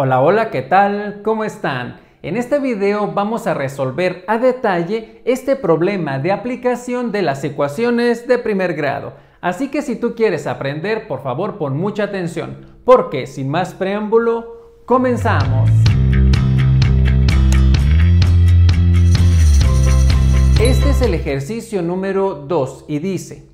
Hola, hola, ¿qué tal? ¿Cómo están? En este video vamos a resolver a detalle este problema de aplicación de las ecuaciones de primer grado. Así que si tú quieres aprender, por favor pon mucha atención, porque sin más preámbulo, comenzamos. Este es el ejercicio número 2 y dice,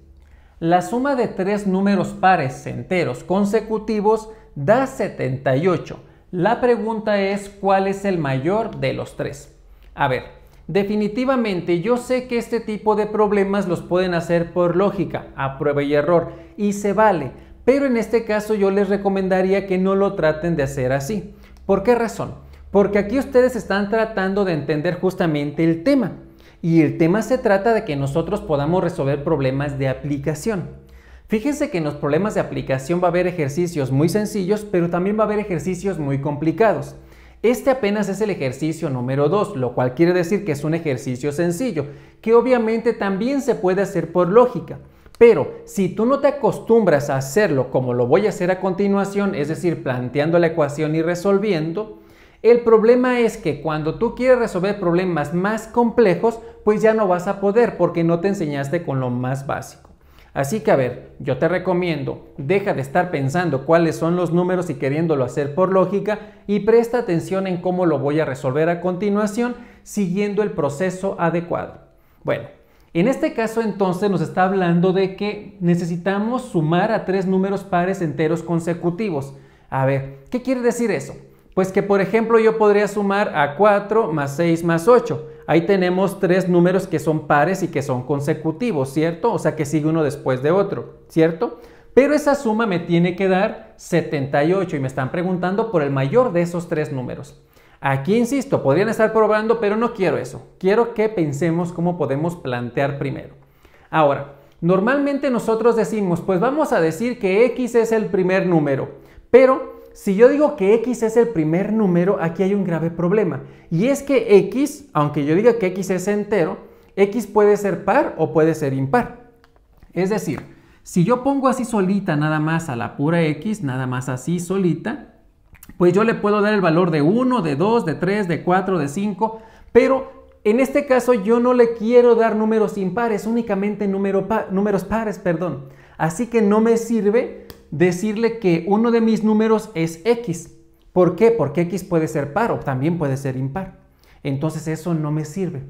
la suma de tres números pares enteros consecutivos da 78 la pregunta es cuál es el mayor de los tres. A ver, definitivamente yo sé que este tipo de problemas los pueden hacer por lógica, a prueba y error, y se vale, pero en este caso yo les recomendaría que no lo traten de hacer así. ¿Por qué razón? Porque aquí ustedes están tratando de entender justamente el tema, y el tema se trata de que nosotros podamos resolver problemas de aplicación. Fíjense que en los problemas de aplicación va a haber ejercicios muy sencillos, pero también va a haber ejercicios muy complicados. Este apenas es el ejercicio número 2, lo cual quiere decir que es un ejercicio sencillo, que obviamente también se puede hacer por lógica. Pero si tú no te acostumbras a hacerlo como lo voy a hacer a continuación, es decir, planteando la ecuación y resolviendo, el problema es que cuando tú quieres resolver problemas más complejos, pues ya no vas a poder porque no te enseñaste con lo más básico. Así que a ver, yo te recomiendo, deja de estar pensando cuáles son los números y queriéndolo hacer por lógica y presta atención en cómo lo voy a resolver a continuación siguiendo el proceso adecuado. Bueno, en este caso entonces nos está hablando de que necesitamos sumar a tres números pares enteros consecutivos. A ver, ¿qué quiere decir eso? Pues que por ejemplo yo podría sumar a 4 más 6 más 8. Ahí tenemos tres números que son pares y que son consecutivos, ¿cierto? O sea que sigue uno después de otro, ¿cierto? Pero esa suma me tiene que dar 78 y me están preguntando por el mayor de esos tres números. Aquí insisto, podrían estar probando, pero no quiero eso. Quiero que pensemos cómo podemos plantear primero. Ahora, normalmente nosotros decimos, pues vamos a decir que x es el primer número, pero si yo digo que X es el primer número, aquí hay un grave problema. Y es que X, aunque yo diga que X es entero, X puede ser par o puede ser impar. Es decir, si yo pongo así solita nada más a la pura X, nada más así solita, pues yo le puedo dar el valor de 1, de 2, de 3, de 4, de 5, pero en este caso yo no le quiero dar números impares, únicamente números pares, perdón. Así que no me sirve decirle que uno de mis números es X. ¿Por qué? Porque X puede ser par o también puede ser impar. Entonces eso no me sirve.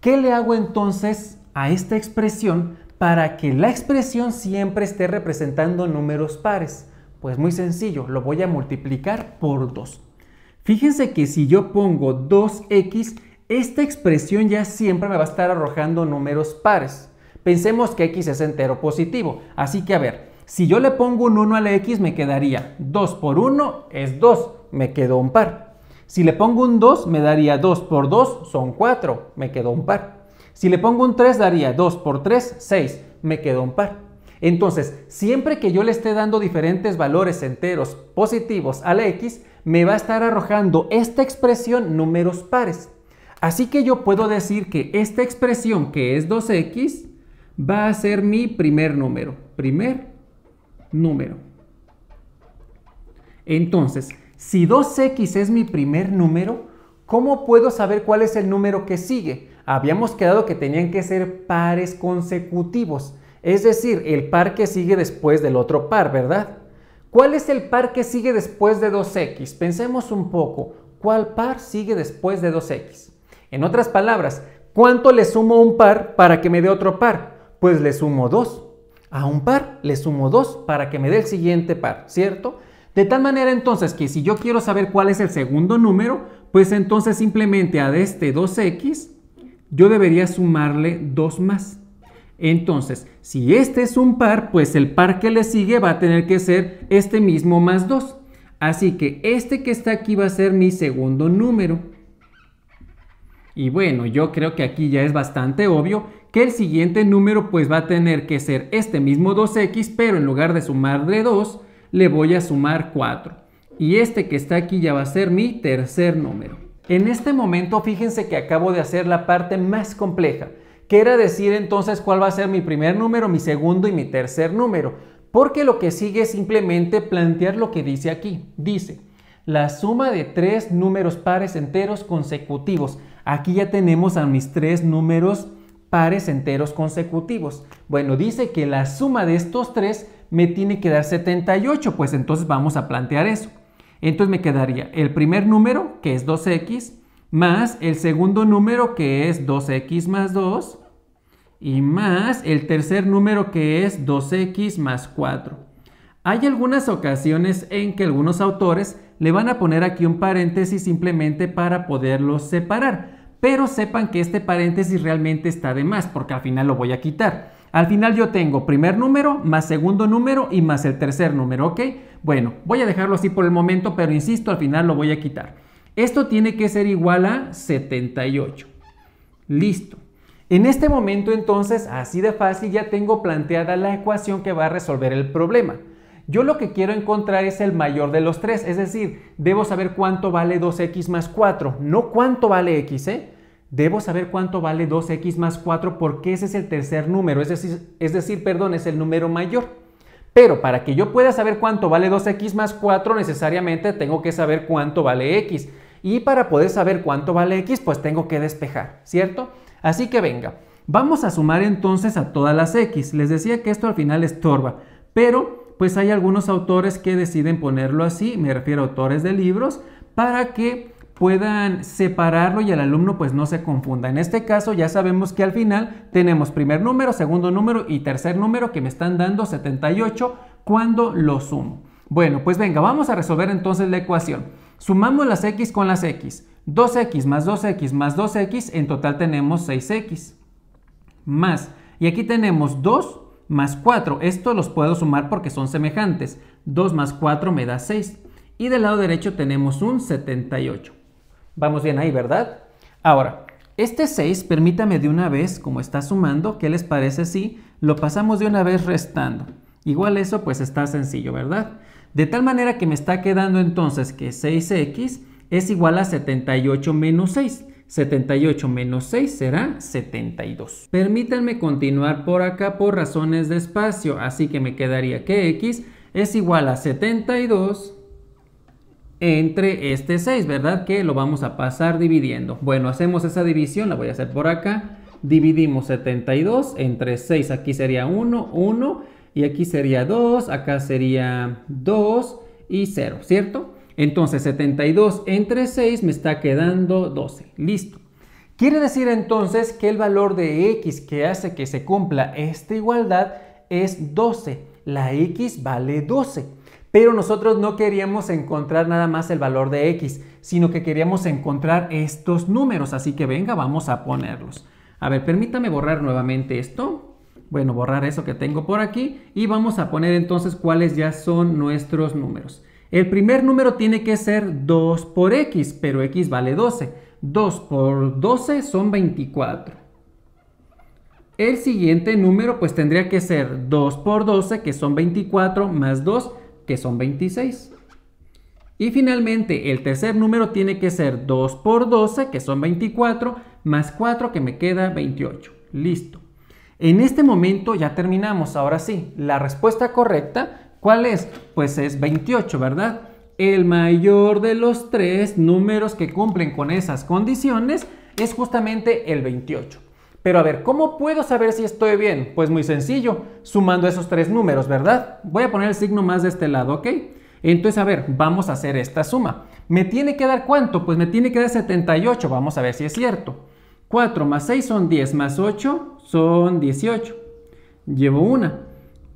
¿Qué le hago entonces a esta expresión para que la expresión siempre esté representando números pares? Pues muy sencillo, lo voy a multiplicar por 2. Fíjense que si yo pongo 2x, esta expresión ya siempre me va a estar arrojando números pares. Pensemos que x es entero positivo, así que a ver, si yo le pongo un 1 a la x, me quedaría 2 por 1 es 2, me quedó un par. Si le pongo un 2, me daría 2 por 2, son 4, me quedó un par. Si le pongo un 3, daría 2 por 3, 6, me quedó un par. Entonces, siempre que yo le esté dando diferentes valores enteros positivos a la x, me va a estar arrojando esta expresión números pares. Así que yo puedo decir que esta expresión que es 2x va a ser mi primer número, primer número. Entonces, si 2x es mi primer número, ¿cómo puedo saber cuál es el número que sigue? Habíamos quedado que tenían que ser pares consecutivos, es decir, el par que sigue después del otro par, ¿verdad? ¿Cuál es el par que sigue después de 2x? Pensemos un poco, ¿cuál par sigue después de 2x? En otras palabras, ¿cuánto le sumo un par para que me dé otro par? Pues le sumo 2 a un par le sumo 2 para que me dé el siguiente par, ¿cierto? De tal manera entonces que si yo quiero saber cuál es el segundo número, pues entonces simplemente a este 2x yo debería sumarle 2 más. Entonces, si este es un par, pues el par que le sigue va a tener que ser este mismo más 2. Así que este que está aquí va a ser mi segundo número. Y bueno, yo creo que aquí ya es bastante obvio que el siguiente número pues va a tener que ser este mismo 2x, pero en lugar de sumar de 2, le voy a sumar 4. Y este que está aquí ya va a ser mi tercer número. En este momento fíjense que acabo de hacer la parte más compleja, que era decir entonces cuál va a ser mi primer número, mi segundo y mi tercer número, porque lo que sigue es simplemente plantear lo que dice aquí. Dice, la suma de tres números pares enteros consecutivos. Aquí ya tenemos a mis tres números pares enteros consecutivos. Bueno, dice que la suma de estos tres me tiene que dar 78, pues entonces vamos a plantear eso. Entonces me quedaría el primer número, que es 2x, más el segundo número, que es 2x más 2, y más el tercer número, que es 2x más 4. Hay algunas ocasiones en que algunos autores le van a poner aquí un paréntesis simplemente para poderlos separar, pero sepan que este paréntesis realmente está de más porque al final lo voy a quitar. Al final yo tengo primer número, más segundo número y más el tercer número, ¿ok? Bueno, voy a dejarlo así por el momento, pero insisto, al final lo voy a quitar. Esto tiene que ser igual a 78. Listo. En este momento entonces, así de fácil, ya tengo planteada la ecuación que va a resolver el problema yo lo que quiero encontrar es el mayor de los tres, es decir, debo saber cuánto vale 2x más 4, no cuánto vale x, ¿eh? Debo saber cuánto vale 2x más 4 porque ese es el tercer número, es decir, es decir, perdón, es el número mayor. Pero para que yo pueda saber cuánto vale 2x más 4, necesariamente tengo que saber cuánto vale x. Y para poder saber cuánto vale x, pues tengo que despejar, ¿cierto? Así que venga, vamos a sumar entonces a todas las x. Les decía que esto al final estorba, pero pues hay algunos autores que deciden ponerlo así, me refiero a autores de libros, para que puedan separarlo y el alumno pues no se confunda. En este caso ya sabemos que al final tenemos primer número, segundo número y tercer número que me están dando 78 cuando lo sumo. Bueno, pues venga, vamos a resolver entonces la ecuación. Sumamos las x con las x. 2x más 2x más 2x, en total tenemos 6x. Más, y aquí tenemos 2 más 4. Esto los puedo sumar porque son semejantes. 2 más 4 me da 6. Y del lado derecho tenemos un 78. Vamos bien ahí, ¿verdad? Ahora, este 6, permítame de una vez, como está sumando, ¿qué les parece si lo pasamos de una vez restando? Igual eso pues está sencillo, ¿verdad? De tal manera que me está quedando entonces que 6x es igual a 78 menos 6. 78 menos 6 será 72. Permítanme continuar por acá por razones de espacio, así que me quedaría que x es igual a 72 entre este 6, ¿verdad? Que lo vamos a pasar dividiendo. Bueno, hacemos esa división, la voy a hacer por acá. Dividimos 72 entre 6, aquí sería 1, 1, y aquí sería 2, acá sería 2 y 0, ¿cierto? Entonces 72 entre 6 me está quedando 12. Listo. Quiere decir entonces que el valor de x que hace que se cumpla esta igualdad es 12. La x vale 12. Pero nosotros no queríamos encontrar nada más el valor de x, sino que queríamos encontrar estos números. Así que venga, vamos a ponerlos. A ver, permítame borrar nuevamente esto. Bueno, borrar eso que tengo por aquí. Y vamos a poner entonces cuáles ya son nuestros números. El primer número tiene que ser 2 por x, pero x vale 12. 2 por 12 son 24. El siguiente número pues tendría que ser 2 por 12, que son 24, más 2, que son 26. Y finalmente, el tercer número tiene que ser 2 por 12, que son 24, más 4, que me queda 28. Listo. En este momento ya terminamos. Ahora sí, la respuesta correcta ¿Cuál es? Pues es 28, ¿verdad? El mayor de los tres números que cumplen con esas condiciones es justamente el 28. Pero a ver, ¿cómo puedo saber si estoy bien? Pues muy sencillo, sumando esos tres números, ¿verdad? Voy a poner el signo más de este lado, ¿ok? Entonces, a ver, vamos a hacer esta suma. ¿Me tiene que dar cuánto? Pues me tiene que dar 78, vamos a ver si es cierto. 4 más 6 son 10, más 8 son 18. Llevo una.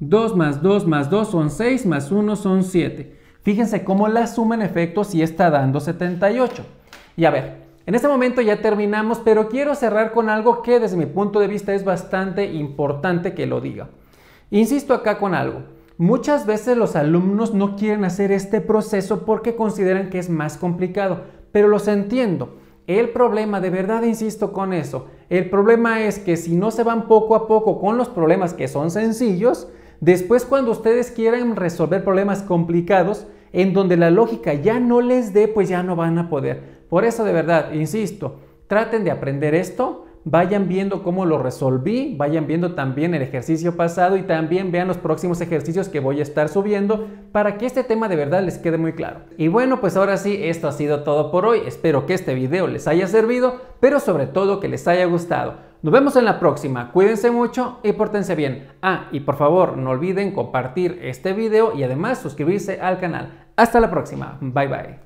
2 más 2 más 2 son 6, más 1 son 7. Fíjense cómo la suma en efecto sí está dando 78. Y a ver, en este momento ya terminamos, pero quiero cerrar con algo que desde mi punto de vista es bastante importante que lo diga. Insisto acá con algo. Muchas veces los alumnos no quieren hacer este proceso porque consideran que es más complicado, pero los entiendo. El problema, de verdad insisto con eso, el problema es que si no se van poco a poco con los problemas que son sencillos, Después cuando ustedes quieran resolver problemas complicados, en donde la lógica ya no les dé, pues ya no van a poder. Por eso de verdad, insisto, traten de aprender esto, vayan viendo cómo lo resolví, vayan viendo también el ejercicio pasado y también vean los próximos ejercicios que voy a estar subiendo para que este tema de verdad les quede muy claro. Y bueno, pues ahora sí, esto ha sido todo por hoy. Espero que este video les haya servido, pero sobre todo que les haya gustado. Nos vemos en la próxima, cuídense mucho y pórtense bien. Ah, y por favor no olviden compartir este video y además suscribirse al canal. Hasta la próxima, bye bye.